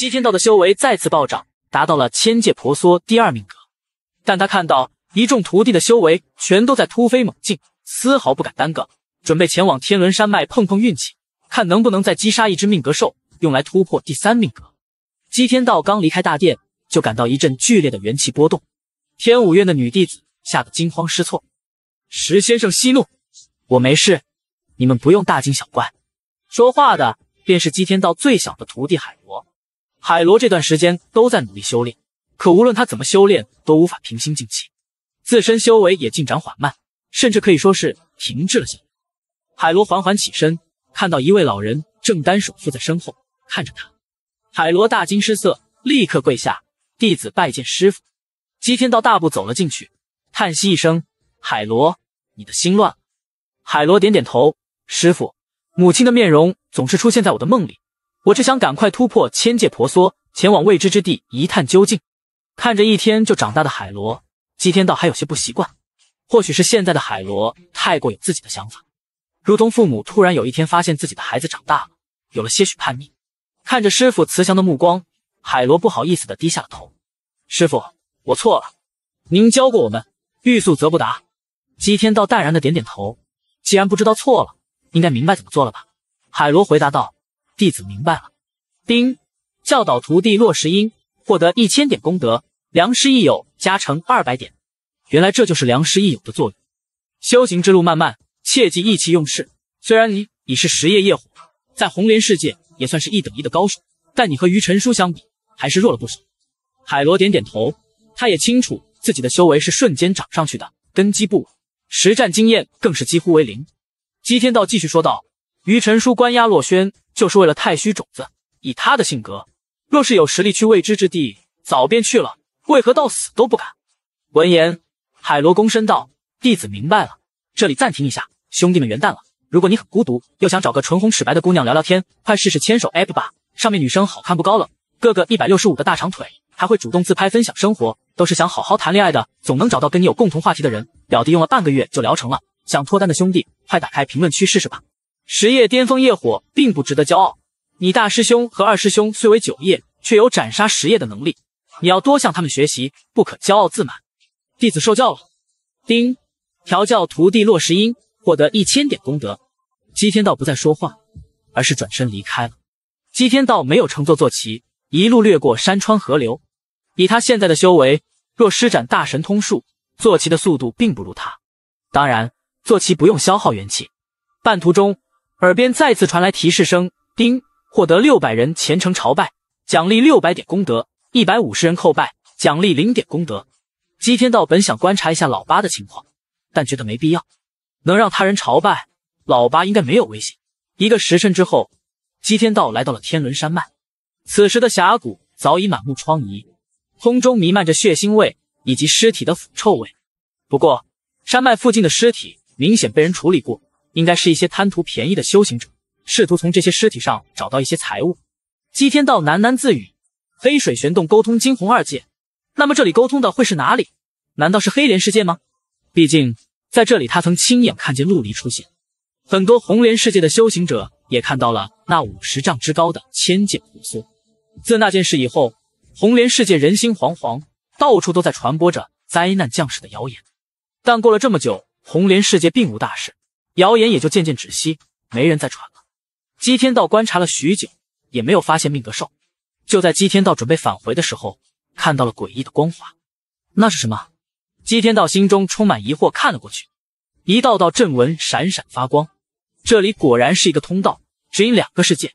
姬天道的修为再次暴涨，达到了千界婆娑第二命格，但他看到一众徒弟的修为全都在突飞猛进，丝毫不敢耽搁，准备前往天轮山脉碰碰运气，看能不能再击杀一只命格兽，用来突破第三命格。姬天道刚离开大殿，就感到一阵剧烈的元气波动，天武院的女弟子吓得惊慌失措。石先生息怒，我没事，你们不用大惊小怪。说话的便是姬天道最小的徒弟海螺。海螺这段时间都在努力修炼，可无论他怎么修炼，都无法平心静气，自身修为也进展缓慢，甚至可以说是停滞了下。海螺缓缓起身，看到一位老人正单手负在身后看着他，海螺大惊失色，立刻跪下：“弟子拜见师傅。”姬天道大步走了进去，叹息一声：“海螺，你的心乱了。”海螺点点头：“师傅，母亲的面容总是出现在我的梦里。”我只想赶快突破千界婆娑，前往未知之地一探究竟。看着一天就长大的海螺，姬天道还有些不习惯。或许是现在的海螺太过有自己的想法，如同父母突然有一天发现自己的孩子长大了，有了些许叛逆。看着师傅慈祥的目光，海螺不好意思的低下了头。师傅，我错了。您教过我们，欲速则不达。姬天道淡然的点点头。既然不知道错了，应该明白怎么做了吧？海螺回答道。弟子明白了。丁教导徒弟洛石英获得一千点功德，良师益友加成二百点。原来这就是良师益友的作用。修行之路漫漫，切记意气用事。虽然你已是十业业火，在红莲世界也算是一等一的高手，但你和于晨书相比，还是弱了不少。海螺点点头，他也清楚自己的修为是瞬间涨上去的，根基不稳，实战经验更是几乎为零。姬天道继续说道。于晨书关押洛轩，就是为了太虚种子。以他的性格，若是有实力去未知之地，早便去了，为何到死都不敢？闻言，海螺躬身道：“弟子明白了。”这里暂停一下，兄弟们，元旦了，如果你很孤独，又想找个唇红齿白的姑娘聊聊天，快试试牵手 App 吧。上面女生好看不高冷，个个一百六十五的大长腿，还会主动自拍分享生活，都是想好好谈恋爱的，总能找到跟你有共同话题的人。表弟用了半个月就聊成了，想脱单的兄弟，快打开评论区试试吧。十叶巅峰业火并不值得骄傲。你大师兄和二师兄虽为九叶，却有斩杀十叶的能力。你要多向他们学习，不可骄傲自满。弟子受教了。丁调教徒弟洛石英获得一千点功德。姬天道不再说话，而是转身离开了。姬天道没有乘坐坐骑，一路掠过山川河流。以他现在的修为，若施展大神通术，坐骑的速度并不如他。当然，坐骑不用消耗元气。半途中。耳边再次传来提示声：丁，获得六百人虔诚朝拜，奖励六百点功德；一百五十人叩拜，奖励零点功德。姬天道本想观察一下老八的情况，但觉得没必要。能让他人朝拜，老八应该没有危险。一个时辰之后，姬天道来到了天伦山脉。此时的峡谷早已满目疮痍，空中弥漫着血腥味以及尸体的腐臭味。不过，山脉附近的尸体明显被人处理过。应该是一些贪图便宜的修行者，试图从这些尸体上找到一些财物。姬天道喃喃自语：“黑水玄洞沟通金红二界，那么这里沟通的会是哪里？难道是黑莲世界吗？毕竟在这里他曾亲眼看见陆离出现，很多红莲世界的修行者也看到了那五十丈之高的千剑婆娑。自那件事以后，红莲世界人心惶惶，到处都在传播着灾难降世的谣言。但过了这么久，红莲世界并无大事。”谣言也就渐渐止息，没人再传了。姬天道观察了许久，也没有发现命格兽。就在姬天道准备返回的时候，看到了诡异的光华。那是什么？姬天道心中充满疑惑，看了过去，一道道阵纹闪闪发光。这里果然是一个通道，指引两个世界。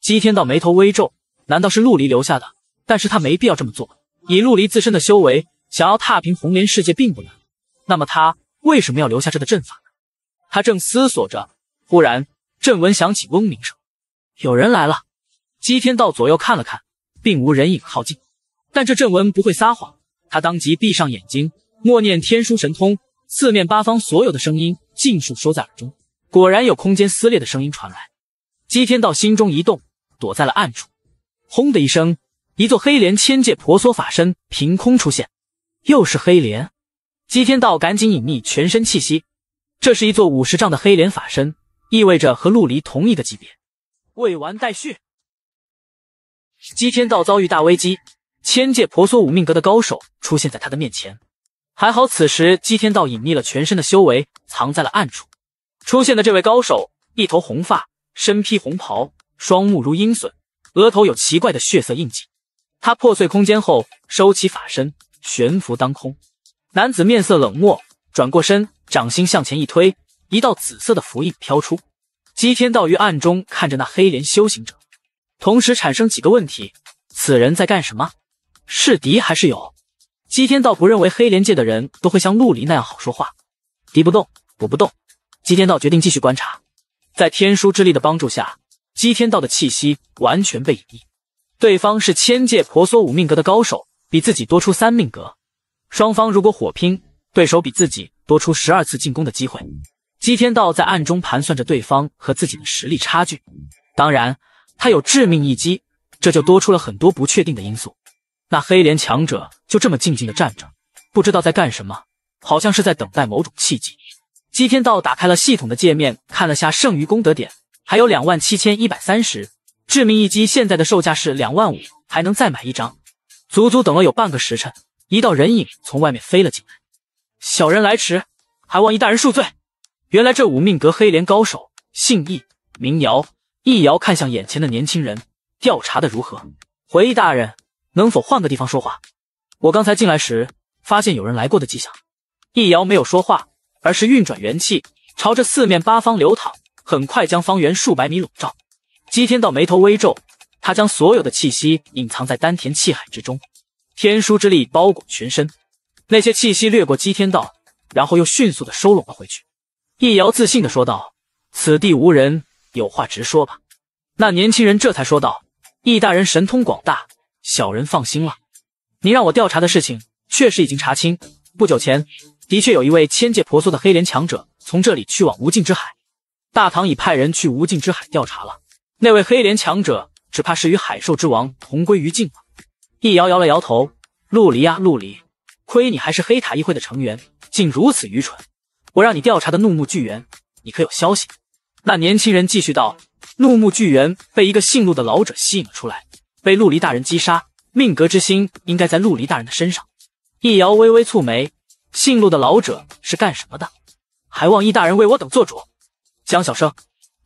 姬天道眉头微皱，难道是陆离留下的？但是他没必要这么做。以陆离自身的修为，想要踏平红莲世界并不难。那么他为什么要留下这个阵法？他正思索着，忽然阵纹响起嗡鸣声，有人来了。姬天道左右看了看，并无人影靠近，但这阵纹不会撒谎。他当即闭上眼睛，默念天书神通，四面八方所有的声音尽数收在耳中。果然有空间撕裂的声音传来。姬天道心中一动，躲在了暗处。轰的一声，一座黑莲千界婆娑法身凭空出现，又是黑莲。姬天道赶紧隐匿全身气息。这是一座五十丈的黑莲法身，意味着和陆离同一个级别。未完待续。姬天道遭遇大危机，千界婆娑五命阁的高手出现在他的面前。还好，此时姬天道隐匿了全身的修为，藏在了暗处。出现的这位高手，一头红发，身披红袍，双目如鹰隼，额头有奇怪的血色印记。他破碎空间后，收起法身，悬浮当空。男子面色冷漠。转过身，掌心向前一推，一道紫色的符印飘出。姬天道于暗中看着那黑莲修行者，同时产生几个问题：此人在干什么？是敌还是友？姬天道不认为黑莲界的人都会像陆离那样好说话。敌不动，我不动。姬天道决定继续观察。在天书之力的帮助下，姬天道的气息完全被隐匿。对方是千界婆娑五命格的高手，比自己多出三命格。双方如果火拼。对手比自己多出十二次进攻的机会。姬天道在暗中盘算着对方和自己的实力差距，当然，他有致命一击，这就多出了很多不确定的因素。那黑莲强者就这么静静的站着，不知道在干什么，好像是在等待某种契机。姬天道打开了系统的界面，看了下剩余功德点，还有两万七千一百三十。致命一击现在的售价是两万五，还能再买一张。足足等了有半个时辰，一道人影从外面飞了进来。小人来迟，还望一大人恕罪。原来这五命阁黑莲高手姓易，名瑶。易瑶看向眼前的年轻人，调查的如何？回忆大人，能否换个地方说话？我刚才进来时，发现有人来过的迹象。易瑶没有说话，而是运转元气，朝着四面八方流淌，很快将方圆数百米笼罩。姬天道眉头微皱，他将所有的气息隐藏在丹田气海之中，天枢之力包裹全身。那些气息掠过姬天道，然后又迅速的收拢了回去。易遥自信的说道：“此地无人，有话直说吧。”那年轻人这才说道：“易大人神通广大，小人放心了。您让我调查的事情，确实已经查清。不久前，的确有一位千界婆娑的黑莲强者从这里去往无尽之海。大唐已派人去无尽之海调查了。那位黑莲强者，只怕是与海兽之王同归于尽了。”易遥摇了摇头：“陆离啊，陆离。”亏你还是黑塔议会的成员，竟如此愚蠢！我让你调查的怒目巨猿，你可有消息？那年轻人继续道：“怒目巨猿被一个姓陆的老者吸引了出来，被陆离大人击杀。命格之心应该在陆离大人的身上。”易遥微微蹙眉：“姓陆的老者是干什么的？还望易大人为我等做主。”江小生，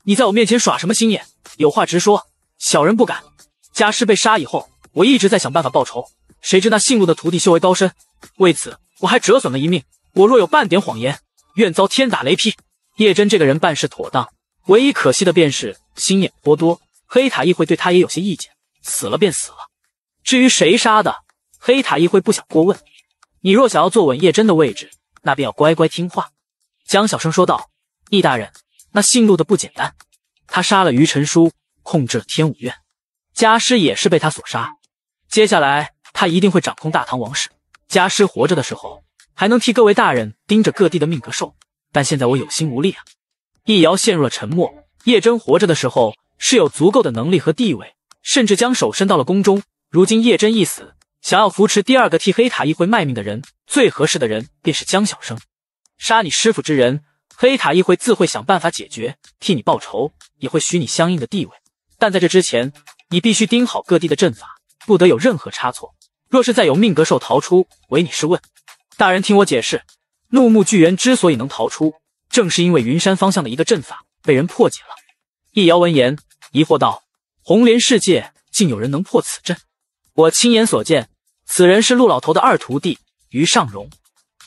你在我面前耍什么心眼？有话直说。小人不敢。家师被杀以后，我一直在想办法报仇。谁知那姓陆的徒弟修为高深，为此我还折损了一命。我若有半点谎言，愿遭天打雷劈。叶真这个人办事妥当，唯一可惜的便是心眼颇多，黑塔议会对他也有些意见。死了便死了，至于谁杀的，黑塔议会不想过问。你若想要坐稳叶真的位置，那便要乖乖听话。”江小生说道。“易大人，那姓陆的不简单，他杀了于晨书，控制了天武院，家师也是被他所杀。接下来。”他一定会掌控大唐王室。家师活着的时候，还能替各位大人盯着各地的命格兽，但现在我有心无力啊。易瑶陷入了沉默。叶真活着的时候是有足够的能力和地位，甚至将手伸到了宫中。如今叶真一死，想要扶持第二个替黑塔议会卖命的人，最合适的人便是江小生。杀你师傅之人，黑塔议会自会想办法解决，替你报仇也会许你相应的地位。但在这之前，你必须盯好各地的阵法，不得有任何差错。若是再有命格兽逃出，唯你是问。大人，听我解释。怒目巨猿之所以能逃出，正是因为云山方向的一个阵法被人破解了。易遥闻言疑惑道：“红莲世界竟有人能破此阵？我亲眼所见，此人是陆老头的二徒弟于尚荣。”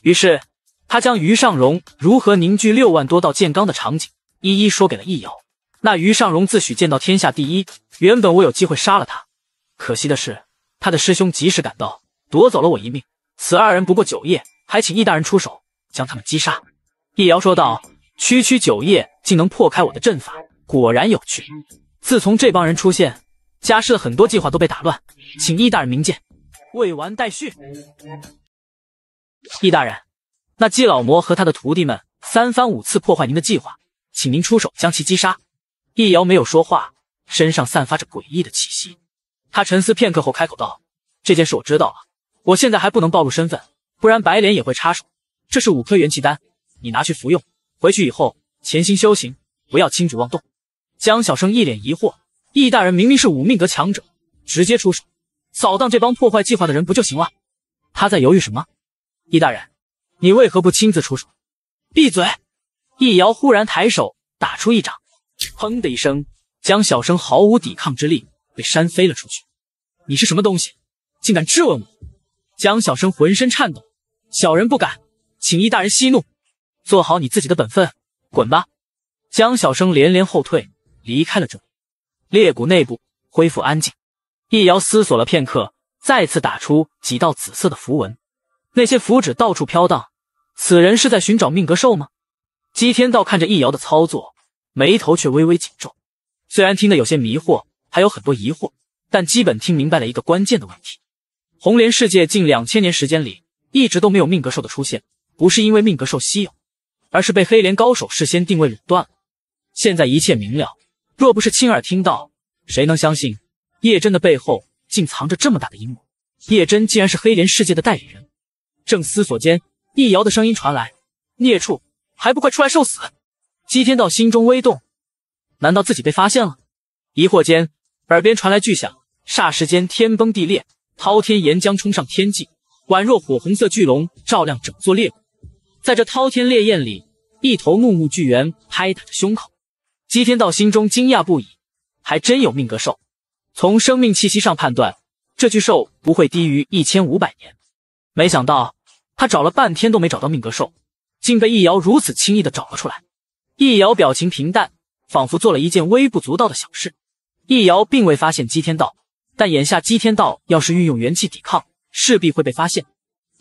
于是他将于尚荣如何凝聚六万多道剑罡的场景一一说给了易遥。那于尚荣自诩剑道天下第一，原本我有机会杀了他，可惜的是。他的师兄及时赶到，夺走了我一命。此二人不过九夜，还请易大人出手，将他们击杀。易遥说道：“区区九夜，竟能破开我的阵法，果然有趣。自从这帮人出现，家师的很多计划都被打乱，请易大人明鉴。”未完待续。易大人，那姬老魔和他的徒弟们三番五次破坏您的计划，请您出手将其击杀。易遥没有说话，身上散发着诡异的气息。他沉思片刻后开口道：“这件事我知道了，我现在还不能暴露身份，不然白莲也会插手。这是五颗元气丹，你拿去服用。回去以后潜心修行，不要轻举妄动。”江小生一脸疑惑：“易大人明明是五命格强者，直接出手扫荡这帮破坏计划的人不就行了？他在犹豫什么？易大人，你为何不亲自出手？”闭嘴！易瑶忽然抬手打出一掌，砰的一声，江小生毫无抵抗之力，被扇飞了出去。你是什么东西，竟敢质问我？江小生浑身颤抖，小人不敢，请易大人息怒，做好你自己的本分，滚吧！江小生连连后退，离开了这里。裂谷内部恢复安静。易瑶思索了片刻，再次打出几道紫色的符文，那些符纸到处飘荡。此人是在寻找命格兽吗？姬天道看着易瑶的操作，眉头却微微紧皱，虽然听得有些迷惑，还有很多疑惑。但基本听明白了一个关键的问题：红莲世界近两千年时间里，一直都没有命格兽的出现，不是因为命格兽稀有，而是被黑莲高手事先定位垄断了。现在一切明了，若不是亲耳听到，谁能相信叶真的背后竟藏着这么大的阴谋？叶真竟然是黑莲世界的代理人。正思索间，易遥的声音传来：“孽畜，还不快出来受死！”姬天道心中微动，难道自己被发现了？疑惑间。耳边传来巨响，霎时间天崩地裂，滔天岩浆冲上天际，宛若火红色巨龙照亮整座裂谷。在这滔天烈焰里，一头怒目巨猿拍打着胸口。姬天道心中惊讶不已，还真有命格兽。从生命气息上判断，这巨兽不会低于一千五百年。没想到他找了半天都没找到命格兽，竟被易瑶如此轻易的找了出来。易瑶表情平淡，仿佛做了一件微不足道的小事。易遥并未发现姬天道，但眼下姬天道要是运用元气抵抗，势必会被发现。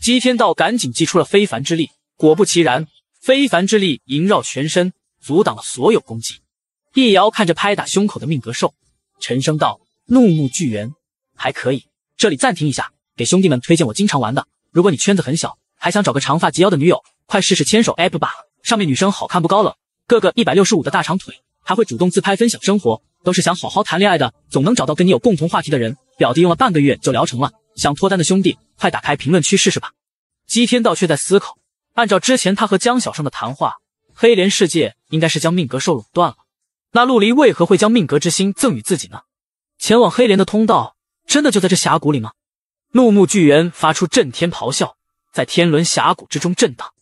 姬天道赶紧祭出了非凡之力，果不其然，非凡之力萦绕全身，阻挡了所有攻击。易遥看着拍打胸口的命格兽，沉声道：“怒目巨猿还可以，这里暂停一下，给兄弟们推荐我经常玩的。如果你圈子很小，还想找个长发及腰的女友，快试试牵手 App 吧，上面女生好看不高冷，个个一百六十五的大长腿，还会主动自拍分享生活。”都是想好好谈恋爱的，总能找到跟你有共同话题的人。表弟用了半个月就聊成了，想脱单的兄弟快打开评论区试试吧。姬天道却在思考，按照之前他和江小生的谈话，黑莲世界应该是将命格兽垄断了，那陆离为何会将命格之心赠与自己呢？前往黑莲的通道真的就在这峡谷里吗？怒目巨猿发出震天咆哮，在天轮峡谷之中震荡。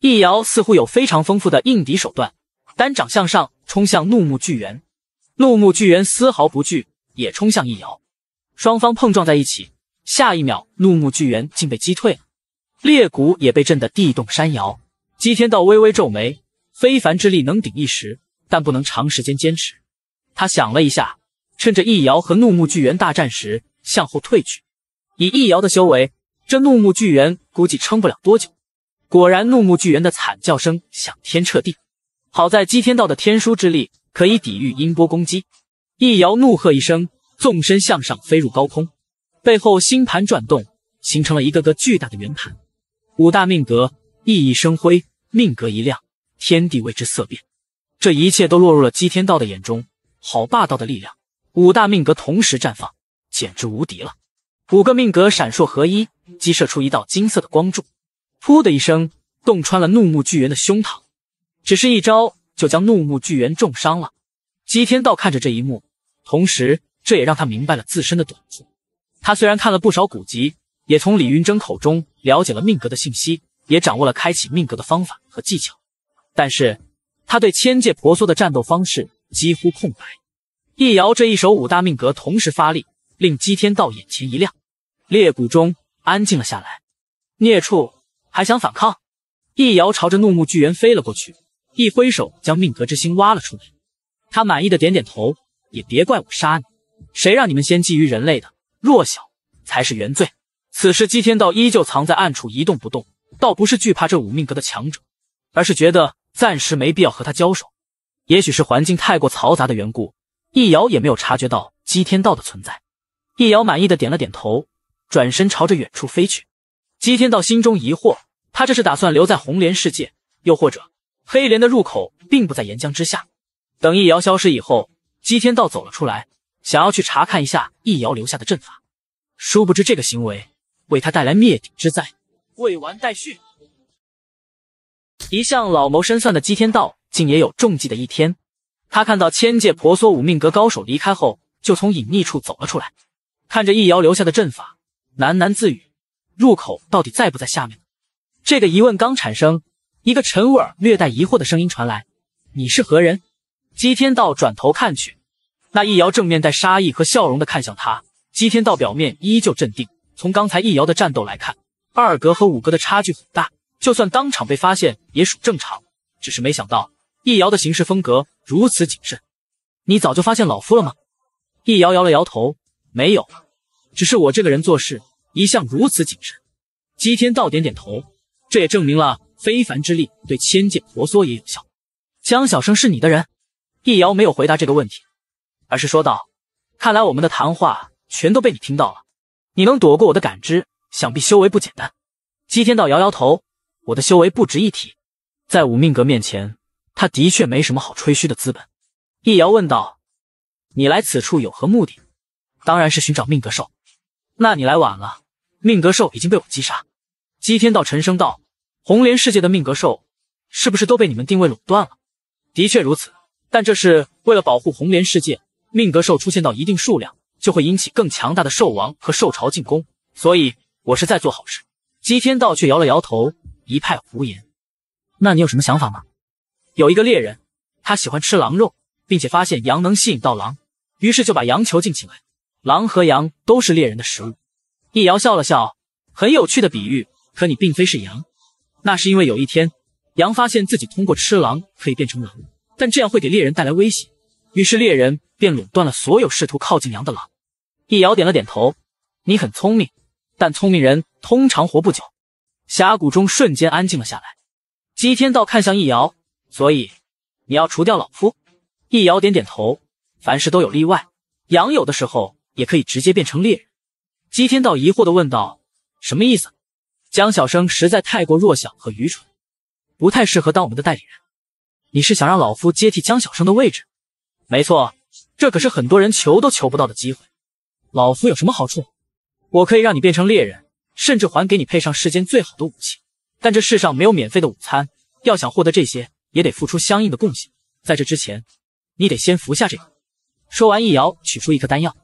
易遥似乎有非常丰富的应敌手段，单掌向上冲向怒目巨猿。怒目巨猿丝毫不惧，也冲向易瑶，双方碰撞在一起。下一秒，怒目巨猿竟被击退了，裂谷也被震得地动山摇。姬天道微微皱眉，非凡之力能顶一时，但不能长时间坚持。他想了一下，趁着易瑶和怒目巨猿大战时向后退去。以易瑶的修为，这怒目巨猿估计撑不了多久。果然，怒目巨猿的惨叫声响天彻地。好在姬天道的天书之力。可以抵御音波攻击。易遥怒喝一声，纵身向上飞入高空，背后星盘转动，形成了一个个巨大的圆盘。五大命格熠熠生辉，命格一亮，天地为之色变。这一切都落入了姬天道的眼中。好霸道的力量！五大命格同时绽放，简直无敌了。五个命格闪烁合一，激射出一道金色的光柱，噗的一声，洞穿了怒目巨猿的胸膛。只是一招。就将怒目巨猿重伤了。姬天道看着这一幕，同时这也让他明白了自身的短处。他虽然看了不少古籍，也从李云峥口中了解了命格的信息，也掌握了开启命格的方法和技巧，但是他对千界婆娑的战斗方式几乎空白。易遥这一手五大命格同时发力，令姬天道眼前一亮。裂谷中安静了下来。孽畜还想反抗？易瑶朝着怒目巨猿飞了过去。一挥手将命格之心挖了出来，他满意的点点头，也别怪我杀你，谁让你们先觊觎人类的弱小才是原罪。此时姬天道依旧藏在暗处一动不动，倒不是惧怕这五命格的强者，而是觉得暂时没必要和他交手。也许是环境太过嘈杂的缘故，易瑶也没有察觉到姬天道的存在。易瑶满意的点了点头，转身朝着远处飞去。姬天道心中疑惑，他这是打算留在红莲世界，又或者？黑莲的入口并不在岩浆之下。等易瑶消失以后，姬天道走了出来，想要去查看一下易瑶留下的阵法。殊不知这个行为为他带来灭顶之灾。未完待续。一向老谋深算的姬天道，竟也有中计的一天。他看到千界婆娑五命阁高手离开后，就从隐匿处走了出来，看着易瑶留下的阵法，喃喃自语：“入口到底在不在下面？”这个疑问刚产生。一个沉稳、略带疑惑的声音传来：“你是何人？”姬天道转头看去，那易遥正面带杀意和笑容的看向他。姬天道表面依旧镇定，从刚才易遥的战斗来看，二格和五格的差距很大，就算当场被发现也属正常。只是没想到易遥的行事风格如此谨慎。你早就发现老夫了吗？易遥摇了摇头：“没有，只是我这个人做事一向如此谨慎。”姬天道点点头：“这也证明了。”非凡之力对千剑婆娑也有效。江小生是你的人？易遥没有回答这个问题，而是说道：“看来我们的谈话全都被你听到了。你能躲过我的感知，想必修为不简单。”姬天道摇摇头：“我的修为不值一提，在五命格面前，他的确没什么好吹嘘的资本。”易遥问道：“你来此处有何目的？”“当然是寻找命格兽。”“那你来晚了，命格兽已经被我击杀。”姬天道沉声道。红莲世界的命格兽是不是都被你们定位垄断了？的确如此，但这是为了保护红莲世界，命格兽出现到一定数量，就会引起更强大的兽王和兽潮进攻，所以我是在做好事。姬天道却摇了摇头，一派胡言。那你有什么想法吗？有一个猎人，他喜欢吃狼肉，并且发现羊能吸引到狼，于是就把羊囚禁起来。狼和羊都是猎人的食物。易遥笑了笑，很有趣的比喻。可你并非是羊。那是因为有一天，羊发现自己通过吃狼可以变成狼，但这样会给猎人带来威胁，于是猎人便垄断了所有试图靠近羊的狼。易遥点了点头，你很聪明，但聪明人通常活不久。峡谷中瞬间安静了下来。姬天道看向易遥，所以你要除掉老夫？易遥点点头，凡事都有例外，羊有的时候也可以直接变成猎人。姬天道疑惑地问道：“什么意思？”江小生实在太过弱小和愚蠢，不太适合当我们的代理人。你是想让老夫接替江小生的位置？没错，这可是很多人求都求不到的机会。老夫有什么好处？我可以让你变成猎人，甚至还给你配上世间最好的武器。但这世上没有免费的午餐，要想获得这些，也得付出相应的贡献。在这之前，你得先服下这个。说完，易瑶取出一颗丹药。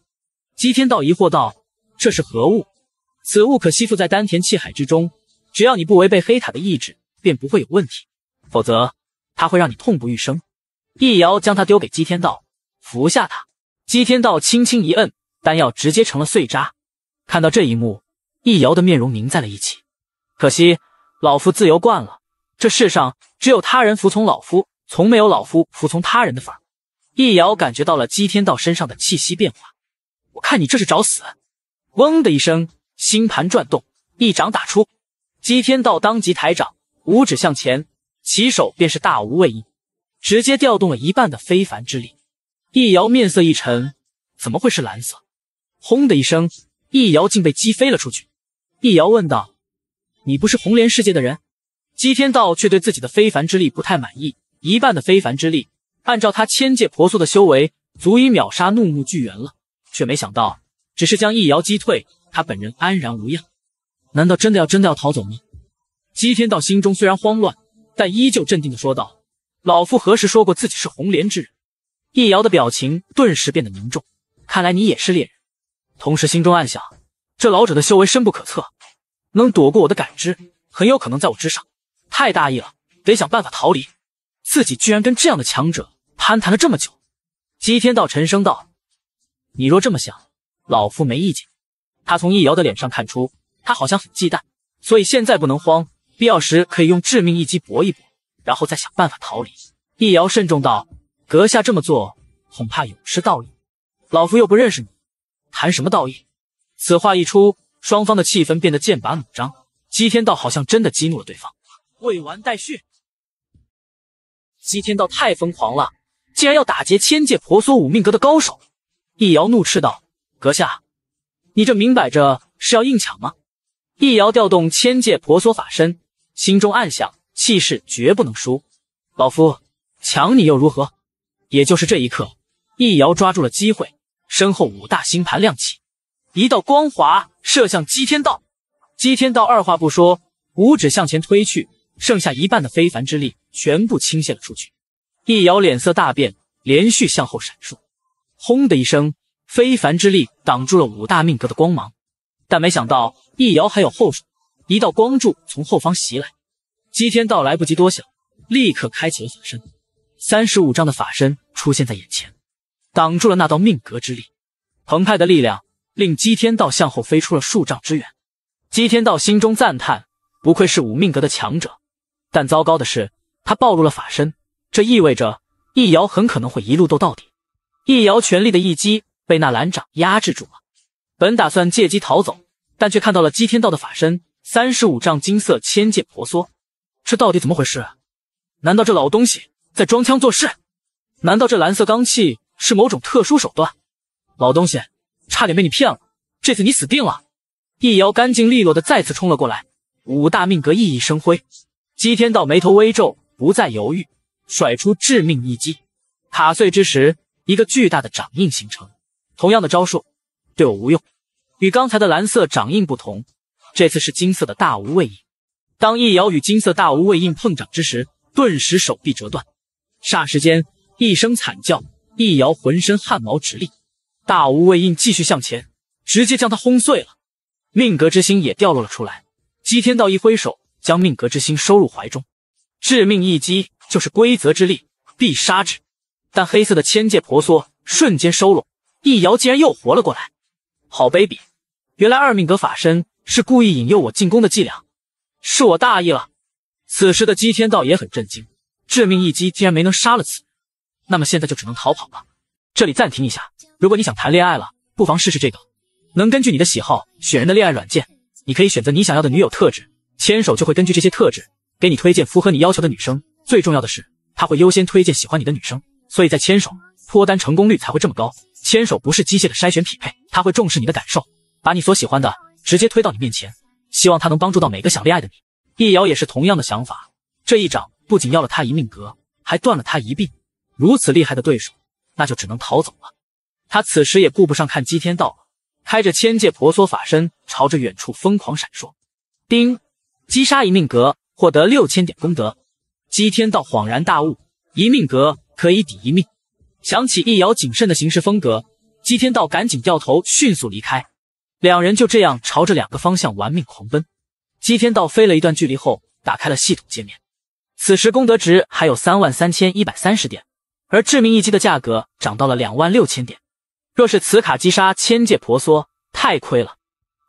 姬天道疑惑道：“这是何物？”此物可吸附在丹田气海之中，只要你不违背黑塔的意志，便不会有问题。否则，它会让你痛不欲生。易瑶将它丢给姬天道，服下它。姬天道轻轻一摁，丹药直接成了碎渣。看到这一幕，易瑶的面容凝在了一起。可惜，老夫自由惯了，这世上只有他人服从老夫，从没有老夫服从他人的份儿。易瑶感觉到了姬天道身上的气息变化，我看你这是找死。嗡的一声。星盘转动，一掌打出。姬天道当即抬掌，五指向前，起手便是大无畏印，直接调动了一半的非凡之力。易遥面色一沉，怎么会是蓝色？轰的一声，易遥竟被击飞了出去。易遥问道：“你不是红莲世界的人？”姬天道却对自己的非凡之力不太满意，一半的非凡之力，按照他千界婆娑的修为，足以秒杀怒目巨猿了，却没想到只是将易遥击退。他本人安然无恙，难道真的要真的要逃走吗？姬天道心中虽然慌乱，但依旧镇定的说道：“老夫何时说过自己是红莲之人？”易遥的表情顿时变得凝重，看来你也是猎人。同时心中暗想，这老者的修为深不可测，能躲过我的感知，很有可能在我之上。太大意了，得想办法逃离。自己居然跟这样的强者攀谈了这么久。姬天道沉声道：“你若这么想，老夫没意见。”他从易瑶的脸上看出，他好像很忌惮，所以现在不能慌，必要时可以用致命一击搏一搏，然后再想办法逃离。易瑶慎重道：“阁下这么做，恐怕有失道义。老夫又不认识你，谈什么道义？”此话一出，双方的气氛变得剑拔弩张。姬天道好像真的激怒了对方。未完待续。姬天道太疯狂了，竟然要打劫千界婆娑五命阁的高手！易瑶怒斥道：“阁下！”你这明摆着是要硬抢吗？易瑶调动千界婆娑法身，心中暗想，气势绝不能输。老夫抢你又如何？也就是这一刻，易瑶抓住了机会，身后五大星盘亮起，一道光华射向姬天道。姬天道二话不说，五指向前推去，剩下一半的非凡之力全部倾泻了出去。易瑶脸色大变，连续向后闪烁，轰的一声。非凡之力挡住了五大命格的光芒，但没想到易遥还有后手，一道光柱从后方袭来。姬天道来不及多想，立刻开启了法身，三十五丈的法身出现在眼前，挡住了那道命格之力。澎湃的力量令姬天道向后飞出了数丈之远。姬天道心中赞叹，不愧是五命格的强者。但糟糕的是，他暴露了法身，这意味着易遥很可能会一路斗到底。易遥全力的一击。被那蓝掌压制住了，本打算借机逃走，但却看到了姬天道的法身，三十五丈金色千剑婆娑，这到底怎么回事？难道这老东西在装腔作势？难道这蓝色罡气是某种特殊手段？老东西，差点被你骗了，这次你死定了！一瑶干净利落的再次冲了过来，五大命格熠熠生辉。姬天道眉头微皱，不再犹豫，甩出致命一击。卡碎之时，一个巨大的掌印形成。同样的招数对我无用，与刚才的蓝色掌印不同，这次是金色的大无畏印。当易遥与金色大无畏印碰掌之时，顿时手臂折断，霎时间一声惨叫，易遥浑身汗毛直立。大无畏印继续向前，直接将他轰碎了，命格之心也掉落了出来。姬天道一挥手，将命格之心收入怀中。致命一击就是规则之力必杀之，但黑色的千界婆娑瞬间收拢。易瑶竟然又活了过来，好卑鄙！原来二命格法身是故意引诱我进攻的伎俩，是我大意了。此时的姬天道也很震惊，致命一击竟然没能杀了此那么现在就只能逃跑了。这里暂停一下，如果你想谈恋爱了，不妨试试这个能根据你的喜好选人的恋爱软件。你可以选择你想要的女友特质，牵手就会根据这些特质给你推荐符合你要求的女生。最重要的是，他会优先推荐喜欢你的女生，所以在牵手脱单成功率才会这么高。牵手不是机械的筛选匹配，他会重视你的感受，把你所喜欢的直接推到你面前，希望他能帮助到每个想恋爱的你。易瑶也是同样的想法，这一掌不仅要了他一命格，还断了他一臂。如此厉害的对手，那就只能逃走了。他此时也顾不上看姬天道，开着千界婆娑法身，朝着远处疯狂闪烁。叮，击杀一命格，获得六千点功德。姬天道恍然大悟，一命格可以抵一命。想起易遥谨慎的行事风格，姬天道赶紧掉头，迅速离开。两人就这样朝着两个方向玩命狂奔。姬天道飞了一段距离后，打开了系统界面。此时功德值还有三万三千一百三十点，而致命一击的价格涨到了两万六千点。若是此卡击杀千界婆娑，太亏了。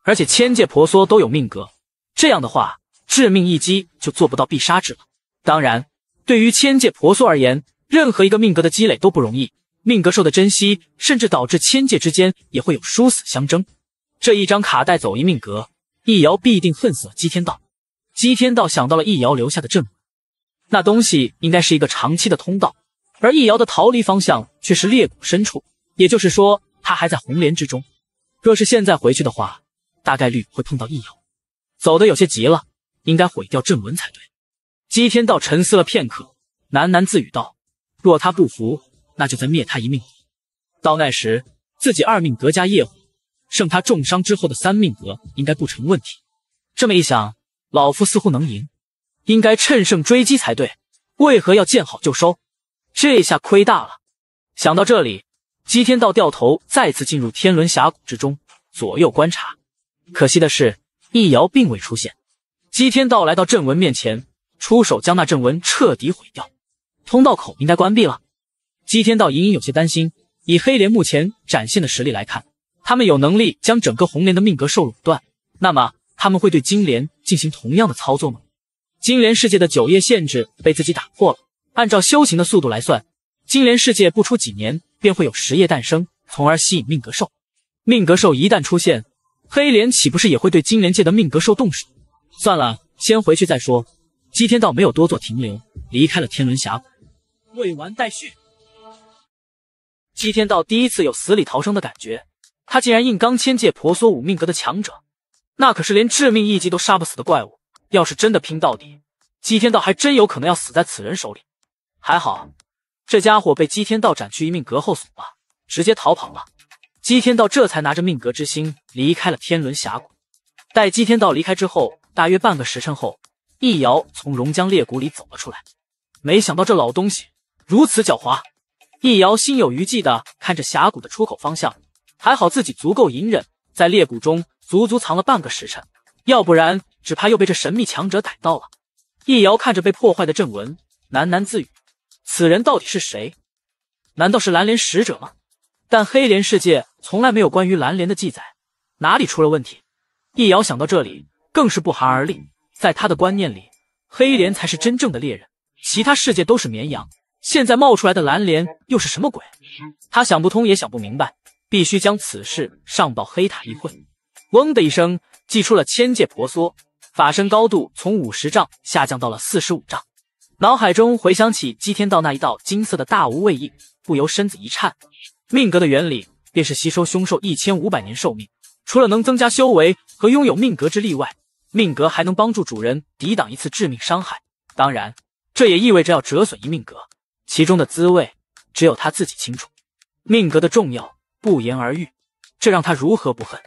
而且千界婆娑都有命格，这样的话致命一击就做不到必杀制了。当然，对于千界婆娑而言。任何一个命格的积累都不容易，命格兽的珍惜，甚至导致千界之间也会有殊死相争。这一张卡带走一命格，易遥必定恨死了姬天道。姬天道想到了易遥留下的阵纹，那东西应该是一个长期的通道，而易遥的逃离方向却是裂谷深处，也就是说他还在红莲之中。若是现在回去的话，大概率会碰到易遥。走的有些急了，应该毁掉阵纹才对。姬天道沉思了片刻，喃喃自语道。若他不服，那就再灭他一命。到那时，自己二命格加业火，剩他重伤之后的三命格，应该不成问题。这么一想，老夫似乎能赢。应该趁胜追击才对，为何要见好就收？这下亏大了。想到这里，姬天道掉头，再次进入天轮峡谷之中，左右观察。可惜的是，易瑶并未出现。姬天道来到阵纹面前，出手将那阵纹彻底毁掉。通道口应该关闭了。姬天道隐隐有些担心，以黑莲目前展现的实力来看，他们有能力将整个红莲的命格兽垄断，那么他们会对金莲进行同样的操作吗？金莲世界的九叶限制被自己打破了，按照修行的速度来算，金莲世界不出几年便会有十叶诞生，从而吸引命格兽。命格兽一旦出现，黑莲岂不是也会对金莲界的命格兽动手？算了，先回去再说。姬天道没有多做停留，离开了天伦峡谷。未完待续。姬天道第一次有死里逃生的感觉，他竟然硬刚千界婆娑五命格的强者，那可是连致命一击都杀不死的怪物。要是真的拼到底，姬天道还真有可能要死在此人手里。还好，这家伙被姬天道斩去一命格后怂了，直接逃跑了。姬天道这才拿着命格之心离开了天伦峡谷。待姬天道离开之后，大约半个时辰后，易遥从熔江裂谷里走了出来。没想到这老东西。如此狡猾，易瑶心有余悸地看着峡谷的出口方向。还好自己足够隐忍，在裂谷中足足藏了半个时辰，要不然只怕又被这神秘强者逮到了。易瑶看着被破坏的阵纹，喃喃自语：“此人到底是谁？难道是蓝莲使者吗？但黑莲世界从来没有关于蓝莲的记载，哪里出了问题？”易瑶想到这里，更是不寒而栗。在他的观念里，黑莲才是真正的猎人，其他世界都是绵羊。现在冒出来的蓝莲又是什么鬼？他想不通也想不明白，必须将此事上报黑塔一会。嗡的一声，祭出了千界婆娑法身，高度从五十丈下降到了四十五丈。脑海中回想起祭天道那一道金色的大无畏印，不由身子一颤。命格的原理便是吸收凶兽一千五百年寿命，除了能增加修为和拥有命格之力外，命格还能帮助主人抵挡一次致命伤害。当然，这也意味着要折损一命格。其中的滋味，只有他自己清楚。命格的重要不言而喻，这让他如何不恨？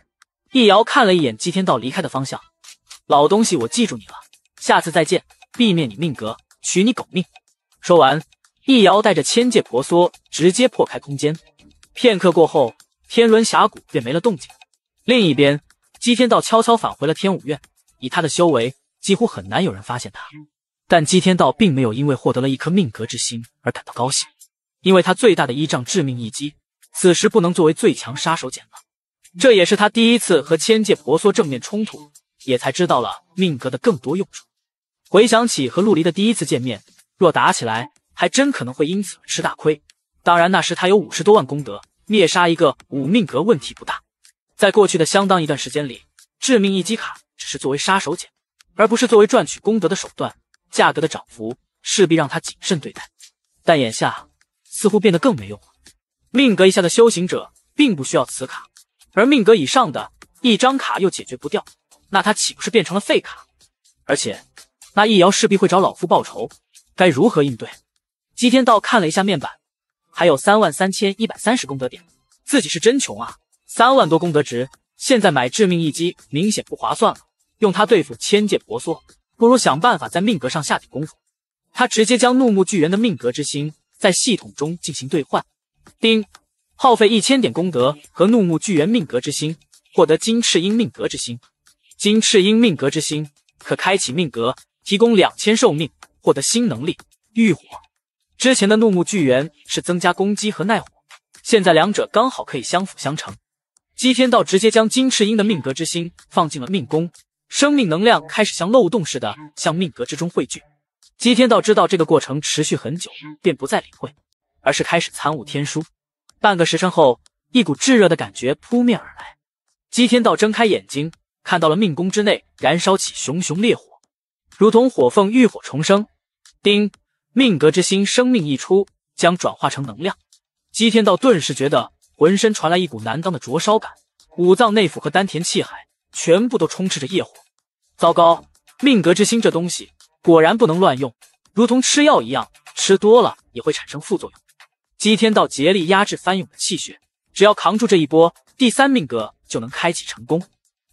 易瑶看了一眼姬天道离开的方向，老东西，我记住你了，下次再见，避免你命格，取你狗命！说完，易瑶带着千界婆娑直接破开空间。片刻过后，天轮峡谷便没了动静。另一边，姬天道悄悄返回了天武院，以他的修为，几乎很难有人发现他。但姬天道并没有因为获得了一颗命格之心而感到高兴，因为他最大的依仗——致命一击，此时不能作为最强杀手锏了。这也是他第一次和千界婆娑正面冲突，也才知道了命格的更多用处。回想起和陆离的第一次见面，若打起来，还真可能会因此吃大亏。当然，那时他有五十多万功德，灭杀一个五命格问题不大。在过去的相当一段时间里，致命一击卡只是作为杀手锏，而不是作为赚取功德的手段。价格的涨幅势必让他谨慎对待，但眼下似乎变得更没用了。命格以下的修行者并不需要此卡，而命格以上的一张卡又解决不掉，那他岂不是变成了废卡？而且，那易瑶势必会找老夫报仇，该如何应对？姬天道看了一下面板，还有三万三千一百三十功德点，自己是真穷啊！三万多功德值，现在买致命一击明显不划算了，用它对付千界婆娑。不如想办法在命格上下点功夫。他直接将怒目巨猿的命格之心在系统中进行兑换。丁，耗费一千点功德和怒目巨猿命格之心，获得金赤鹰命格之心。金赤鹰命格之心可开启命格，提供两千寿命，获得新能力浴火。之前的怒目巨猿是增加攻击和耐火，现在两者刚好可以相辅相成。姬天道直接将金赤鹰的命格之心放进了命宫。生命能量开始像漏洞似的向命格之中汇聚，姬天道知道这个过程持续很久，便不再理会，而是开始参悟天书。半个时辰后，一股炙热的感觉扑面而来，姬天道睁开眼睛，看到了命宫之内燃烧起熊熊烈火，如同火凤浴火重生。丁，命格之心生命一出，将转化成能量。姬天道顿时觉得浑身传来一股难当的灼烧感，五脏内腑和丹田气海。全部都充斥着业火，糟糕！命格之心这东西果然不能乱用，如同吃药一样，吃多了也会产生副作用。姬天道竭力压制翻涌的气血，只要扛住这一波，第三命格就能开启成功。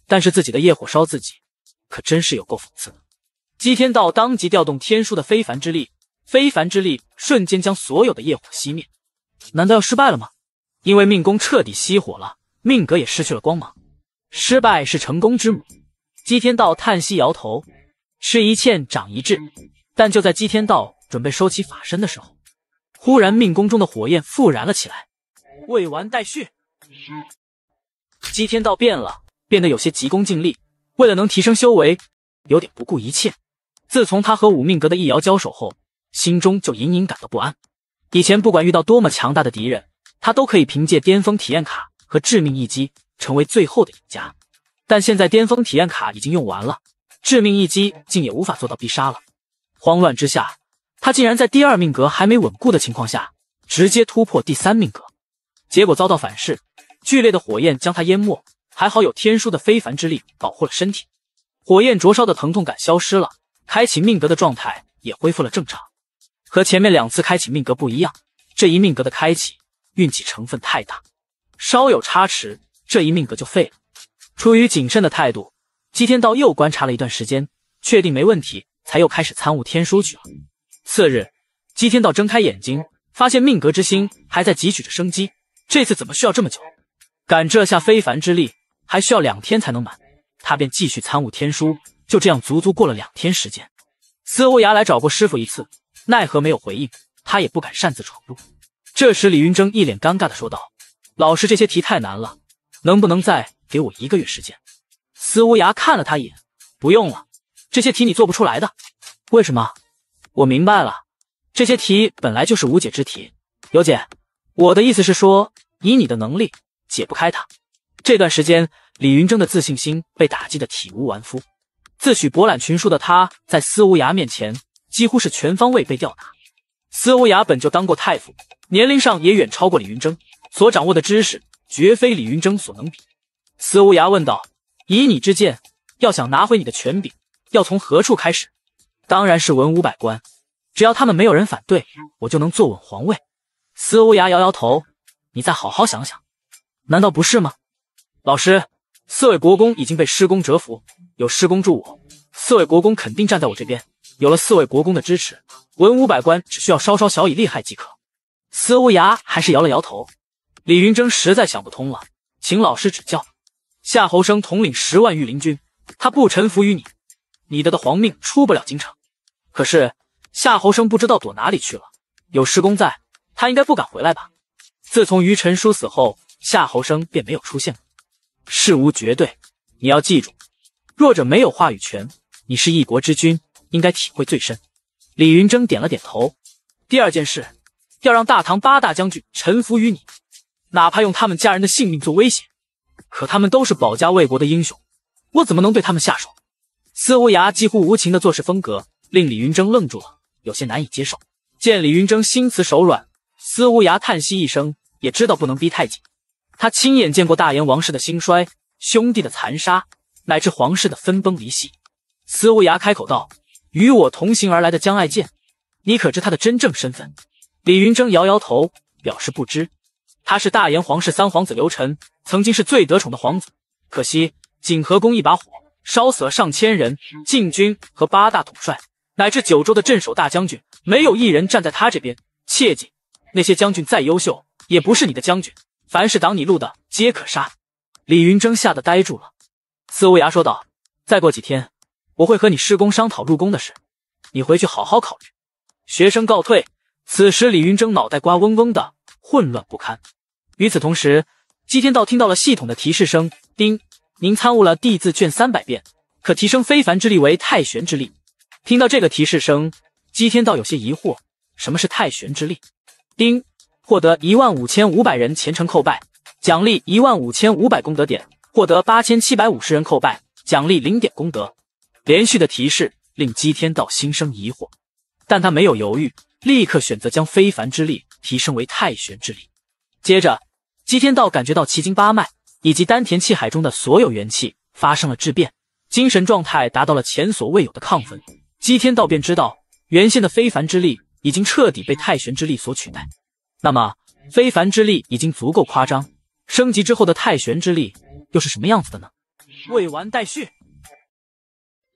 但是自己的业火烧自己，可真是有够讽刺。的。姬天道当即调动天书的非凡之力，非凡之力瞬间将所有的业火熄灭。难道要失败了吗？因为命宫彻底熄火了，命格也失去了光芒。失败是成功之母。姬天道叹息，摇头。吃一堑，长一智。但就在姬天道准备收起法身的时候，忽然命宫中的火焰复燃了起来。未完待续。姬天道变了，变得有些急功近利，为了能提升修为，有点不顾一切。自从他和五命阁的易遥交手后，心中就隐隐感到不安。以前不管遇到多么强大的敌人，他都可以凭借巅峰体验卡和致命一击。成为最后的赢家，但现在巅峰体验卡已经用完了，致命一击竟也无法做到必杀了。慌乱之下，他竟然在第二命格还没稳固的情况下，直接突破第三命格，结果遭到反噬，剧烈的火焰将他淹没。还好有天书的非凡之力保护了身体，火焰灼烧的疼痛感消失了，开启命格的状态也恢复了正常。和前面两次开启命格不一样，这一命格的开启运气成分太大，稍有差池。这一命格就废了。出于谨慎的态度，姬天道又观察了一段时间，确定没问题，才又开始参悟天书去了。次日，姬天道睁开眼睛，发现命格之心还在汲取着生机。这次怎么需要这么久？敢这下非凡之力还需要两天才能满，他便继续参悟天书。就这样，足足过了两天时间。司无涯来找过师傅一次，奈何没有回应，他也不敢擅自闯入。这时，李云峥一脸尴尬的说道：“老师，这些题太难了。”能不能再给我一个月时间？司无涯看了他一眼，不用了，这些题你做不出来的。为什么？我明白了，这些题本来就是无解之题。尤姐，我的意思是说，以你的能力解不开它。这段时间，李云峥的自信心被打击得体无完肤。自诩博览群书的他，在司无涯面前几乎是全方位被吊打。司无涯本就当过太傅，年龄上也远超过李云峥，所掌握的知识。绝非李云征所能比，司无涯问道：“以你之见，要想拿回你的权柄，要从何处开始？”“当然是文武百官，只要他们没有人反对，我就能坐稳皇位。”司无涯摇摇头：“你再好好想想，难道不是吗？”“老师，四位国公已经被师公折服，有师公助我，四位国公肯定站在我这边。有了四位国公的支持，文武百官只需要稍稍小以利害即可。”司无涯还是摇了摇头。李云征实在想不通了，请老师指教。夏侯生统领十万御林军，他不臣服于你，你的的皇命出不了京城。可是夏侯生不知道躲哪里去了，有师公在，他应该不敢回来吧？自从于承书死后，夏侯生便没有出现了。事无绝对，你要记住，弱者没有话语权。你是一国之君，应该体会最深。李云征点了点头。第二件事，要让大唐八大将军臣服于你。哪怕用他们家人的性命做威胁，可他们都是保家卫国的英雄，我怎么能对他们下手？司无涯几乎无情的做事风格令李云峥愣住了，有些难以接受。见李云峥心慈手软，司无涯叹息一声，也知道不能逼太紧。他亲眼见过大炎王室的兴衰，兄弟的残杀，乃至皇室的分崩离析。司无涯开口道：“与我同行而来的江爱剑，你可知他的真正身份？”李云峥摇摇头，表示不知。他是大炎皇室三皇子刘晨，曾经是最得宠的皇子。可惜景和宫一把火烧死了上千人，禁军和八大统帅，乃至九州的镇守大将军，没有一人站在他这边。切记，那些将军再优秀，也不是你的将军。凡是挡你路的，皆可杀。李云征吓得呆住了。司无涯说道：“再过几天，我会和你师公商讨入宫的事，你回去好好考虑。”学生告退。此时，李云征脑袋瓜嗡嗡的，混乱不堪。与此同时，姬天道听到了系统的提示声：“丁，您参悟了地字卷三百遍，可提升非凡之力为太玄之力。”听到这个提示声，姬天道有些疑惑：“什么是太玄之力？”“丁，获得一万五千五百人虔诚叩拜，奖励一万五千五百功德点；获得八千七百五十人叩拜，奖励零点功德。”连续的提示令姬天道心生疑惑，但他没有犹豫，立刻选择将非凡之力提升为太玄之力。接着，姬天道感觉到奇经八脉以及丹田气海中的所有元气发生了质变，精神状态达到了前所未有的亢奋。姬天道便知道，原先的非凡之力已经彻底被太玄之力所取代。那么，非凡之力已经足够夸张，升级之后的太玄之力又是什么样子的呢？未完待续。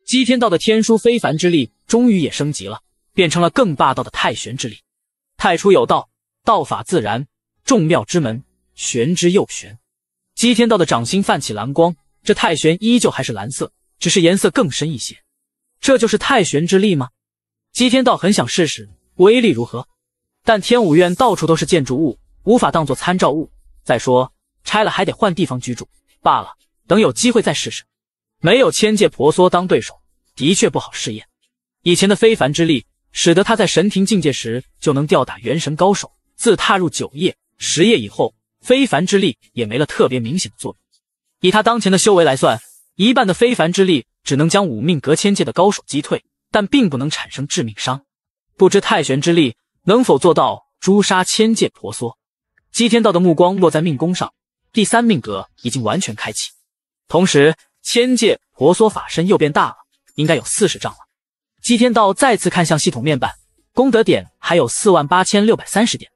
姬天道的天书非凡之力终于也升级了，变成了更霸道的太玄之力。太初有道，道法自然，众妙之门。玄之又玄，姬天道的掌心泛起蓝光，这太玄依旧还是蓝色，只是颜色更深一些。这就是太玄之力吗？姬天道很想试试威力如何，但天武院到处都是建筑物，无法当做参照物。再说拆了还得换地方居住罢了，等有机会再试试。没有千界婆娑当对手，的确不好试验。以前的非凡之力，使得他在神庭境界时就能吊打元神高手。自踏入九叶、十叶以后。非凡之力也没了特别明显的作用。以他当前的修为来算，一半的非凡之力只能将五命格千界的高手击退，但并不能产生致命伤。不知太玄之力能否做到诛杀千界婆娑？姬天道的目光落在命宫上，第三命格已经完全开启，同时千界婆娑法身又变大了，应该有四十丈了。姬天道再次看向系统面板，功德点还有四万八千六百三十点。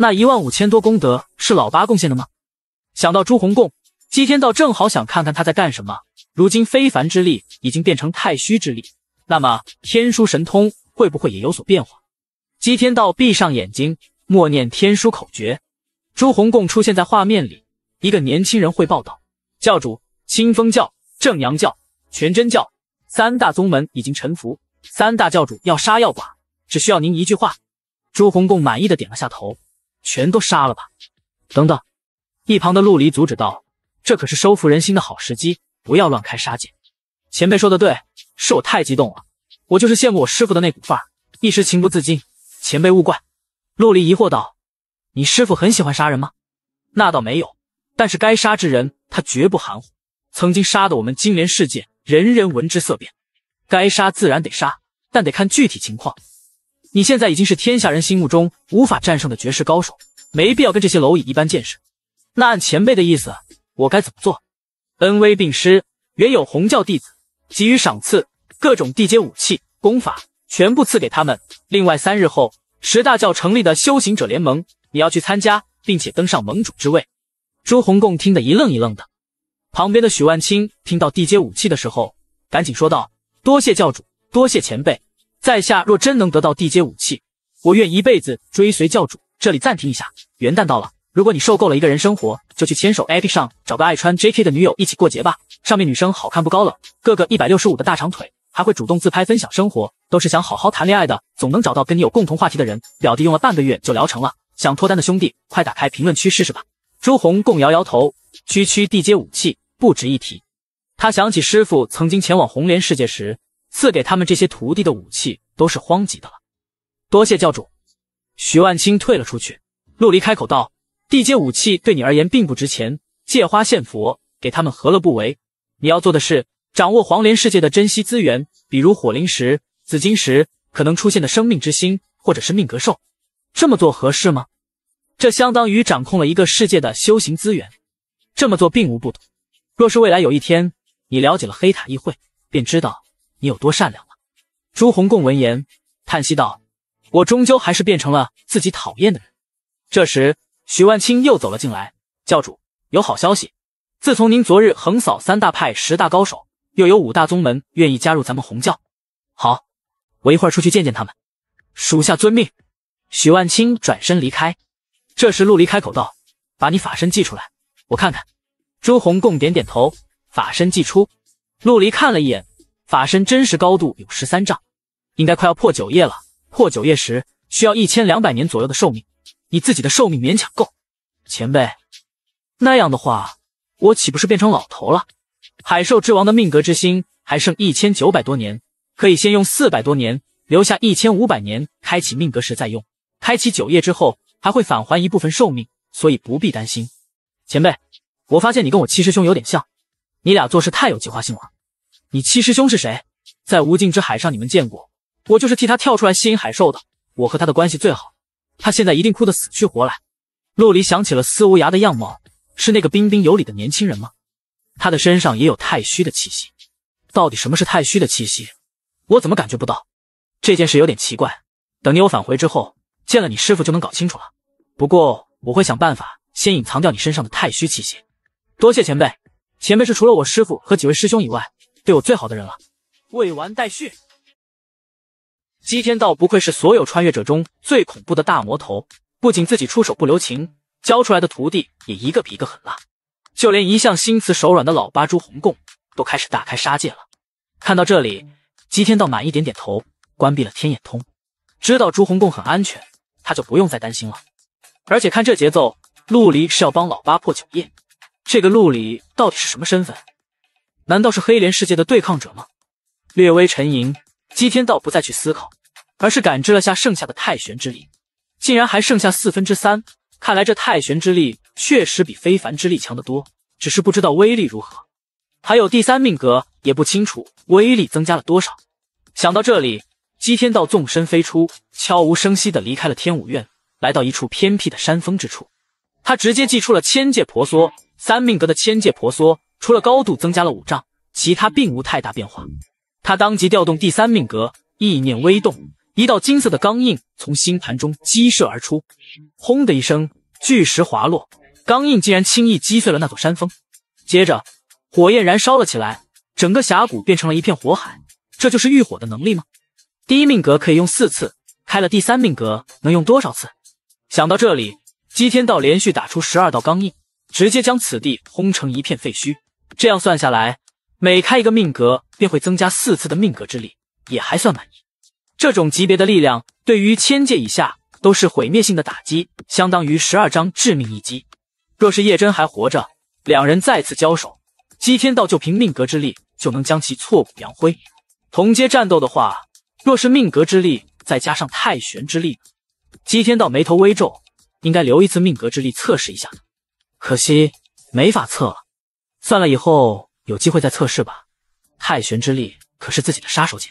那一万五千多功德是老八贡献的吗？想到朱洪贡，姬天道正好想看看他在干什么。如今非凡之力已经变成太虚之力，那么天书神通会不会也有所变化？姬天道闭上眼睛，默念天书口诀。朱洪贡出现在画面里，一个年轻人汇报道：“教主，清风教、正阳教、全真教三大宗门已经臣服，三大教主要杀要剐，只需要您一句话。”朱洪贡满意的点了下头。全都杀了吧！等等，一旁的陆离阻止道：“这可是收服人心的好时机，不要乱开杀戒。”前辈说的对，是我太激动了，我就是羡慕我师傅的那股范儿，一时情不自禁。前辈勿怪。陆离疑惑道：“你师傅很喜欢杀人吗？”那倒没有，但是该杀之人，他绝不含糊。曾经杀的我们金莲世界人人闻之色变。该杀自然得杀，但得看具体情况。你现在已经是天下人心目中无法战胜的绝世高手，没必要跟这些蝼蚁一般见识。那按前辈的意思，我该怎么做？恩威并施，原有红教弟子给予赏赐，各种地阶武器、功法全部赐给他们。另外三日后，十大教成立的修行者联盟，你要去参加，并且登上盟主之位。朱红共听得一愣一愣的，旁边的许万清听到地阶武器的时候，赶紧说道：“多谢教主，多谢前辈。”在下若真能得到地阶武器，我愿一辈子追随教主。这里暂停一下，元旦到了，如果你受够了一个人生活，就去牵手 App 上找个爱穿 JK 的女友一起过节吧。上面女生好看不高冷，个个一百六十五的大长腿，还会主动自拍分享生活，都是想好好谈恋爱的，总能找到跟你有共同话题的人。表弟用了半个月就聊成了，想脱单的兄弟快打开评论区试试吧。朱红共摇摇头，区区地阶武器不值一提。他想起师傅曾经前往红莲世界时。赐给他们这些徒弟的武器都是荒级的了，多谢教主。徐万清退了出去。陆离开口道：“地阶武器对你而言并不值钱，借花献佛，给他们何乐不为？你要做的是掌握黄连世界的珍稀资源，比如火灵石、紫金石，可能出现的生命之星或者是命格兽。这么做合适吗？这相当于掌控了一个世界的修行资源，这么做并无不妥。若是未来有一天你了解了黑塔议会，便知道。”你有多善良了？朱红贡闻言叹息道：“我终究还是变成了自己讨厌的人。”这时，许万清又走了进来：“教主有好消息，自从您昨日横扫三大派十大高手，又有五大宗门愿意加入咱们洪教。好，我一会儿出去见见他们。”属下遵命。许万清转身离开。这时，陆离开口道：“把你法身寄出来，我看看。”朱红贡点点头，法身寄出。陆离看了一眼。法身真实高度有十三丈，应该快要破九叶了。破九叶时需要一千两百年左右的寿命，你自己的寿命勉强够。前辈，那样的话，我岂不是变成老头了？海兽之王的命格之心还剩一千九百多年，可以先用四百多年，留下一千五百年开启命格时再用。开启九叶之后还会返还一部分寿命，所以不必担心。前辈，我发现你跟我七师兄有点像，你俩做事太有计划性了。你七师兄是谁？在无尽之海上你们见过我，就是替他跳出来吸引海兽的。我和他的关系最好，他现在一定哭得死去活来。陆离想起了司无涯的样貌，是那个彬彬有礼的年轻人吗？他的身上也有太虚的气息，到底什么是太虚的气息？我怎么感觉不到？这件事有点奇怪。等你我返回之后，见了你师傅就能搞清楚了。不过我会想办法先隐藏掉你身上的太虚气息。多谢前辈，前辈是除了我师傅和几位师兄以外。对我最好的人了。未完待续。姬天道不愧是所有穿越者中最恐怖的大魔头，不仅自己出手不留情，教出来的徒弟也一个比一个狠辣。就连一向心慈手软的老八朱红贡都开始大开杀戒了。看到这里，姬天道满意点点头，关闭了天眼通，知道朱红贡很安全，他就不用再担心了。而且看这节奏，陆离是要帮老八破九业。这个陆离到底是什么身份？难道是黑莲世界的对抗者吗？略微沉吟，姬天道不再去思考，而是感知了下剩下的太玄之力，竟然还剩下四分之三。看来这太玄之力确实比非凡之力强得多，只是不知道威力如何。还有第三命格也不清楚威力增加了多少。想到这里，姬天道纵身飞出，悄无声息地离开了天武院，来到一处偏僻的山峰之处。他直接祭出了千界婆娑三命格的千界婆娑。除了高度增加了五丈，其他并无太大变化。他当即调动第三命格，意念微动，一道金色的钢印从星盘中激射而出，轰的一声，巨石滑落，钢印竟然轻易击碎了那座山峰。接着，火焰燃烧了起来，整个峡谷变成了一片火海。这就是御火的能力吗？第一命格可以用四次，开了第三命格能用多少次？想到这里，姬天道连续打出十二道钢印，直接将此地轰成一片废墟。这样算下来，每开一个命格便会增加四次的命格之力，也还算满意。这种级别的力量对于千界以下都是毁灭性的打击，相当于十二张致命一击。若是叶真还活着，两人再次交手，姬天道就凭命格之力就能将其挫骨扬灰。同阶战斗的话，若是命格之力再加上太玄之力，姬天道眉头微皱，应该留一次命格之力测试一下，可惜没法测了。算了，以后有机会再测试吧。太玄之力可是自己的杀手锏。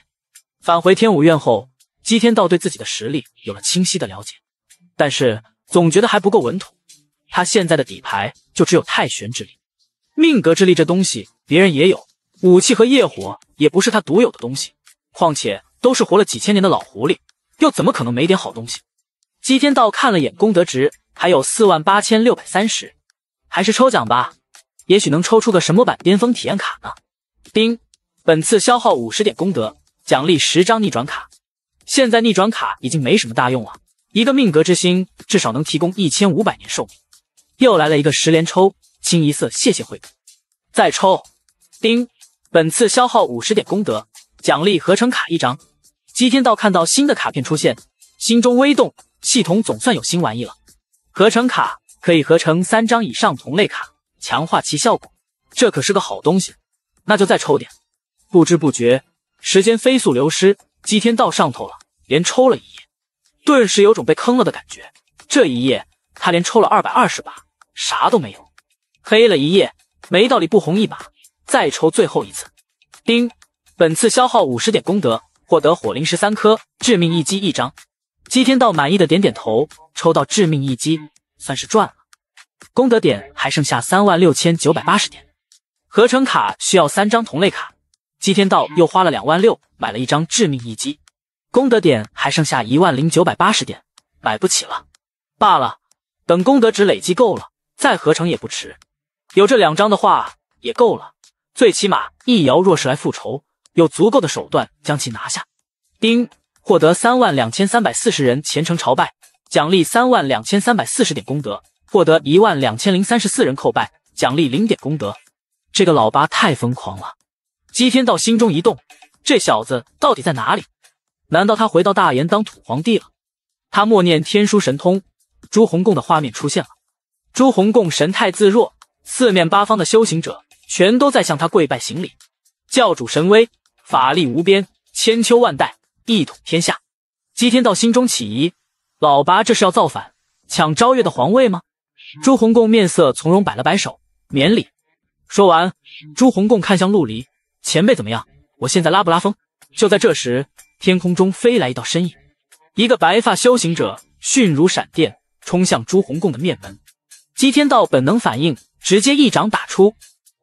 返回天武院后，姬天道对自己的实力有了清晰的了解，但是总觉得还不够稳妥。他现在的底牌就只有太玄之力、命格之力这东西，别人也有武器和业火，也不是他独有的东西。况且都是活了几千年的老狐狸，又怎么可能没点好东西？姬天道看了眼功德值，还有四万八千六百三十，还是抽奖吧。也许能抽出个神魔版巅峰体验卡呢。丁，本次消耗五十点功德，奖励十张逆转卡。现在逆转卡已经没什么大用了，一个命格之星至少能提供一千五百年寿命。又来了一个十连抽，清一色。谢谢惠顾。再抽。丁，本次消耗五十点功德，奖励合成卡一张。吉天道看到新的卡片出现，心中微动。系统总算有新玩意了。合成卡可以合成三张以上同类卡。强化其效果，这可是个好东西。那就再抽点。不知不觉，时间飞速流失，姬天道上头了，连抽了一夜，顿时有种被坑了的感觉。这一夜，他连抽了二百二十把，啥都没有，黑了一夜，没道理不红一把。再抽最后一次。叮，本次消耗五十点功德，获得火灵石三颗，致命一击一张。姬天道满意的点点头，抽到致命一击，算是赚了。功德点还剩下三万六千九百八十点，合成卡需要三张同类卡。祭天道又花了两万六买了一张致命一击，功德点还剩下一万零九百八十点，买不起了。罢了，等功德值累积够了，再合成也不迟。有这两张的话也够了，最起码易瑶若是来复仇，有足够的手段将其拿下。丁获得三万两千三百四十人虔诚朝拜，奖励三万两千三百四十点功德。获得一万两千零三十四人叩拜，奖励零点功德。这个老八太疯狂了！姬天道心中一动，这小子到底在哪里？难道他回到大炎当土皇帝了？他默念天书神通，朱红贡的画面出现了。朱红贡神态自若，四面八方的修行者全都在向他跪拜行礼。教主神威，法力无边，千秋万代，一统天下。姬天道心中起疑：老八这是要造反，抢昭月的皇位吗？朱红共面色从容，摆了摆手，免礼。说完，朱红共看向陆离前辈，怎么样？我现在拉不拉风？就在这时，天空中飞来一道身影，一个白发修行者迅如闪电，冲向朱红共的面门。姬天道本能反应，直接一掌打出，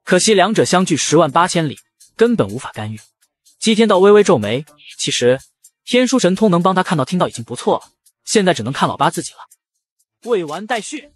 可惜两者相距十万八千里，根本无法干预。姬天道微微皱眉，其实天书神通能帮他看到、听到已经不错了，现在只能看老八自己了。未完待续。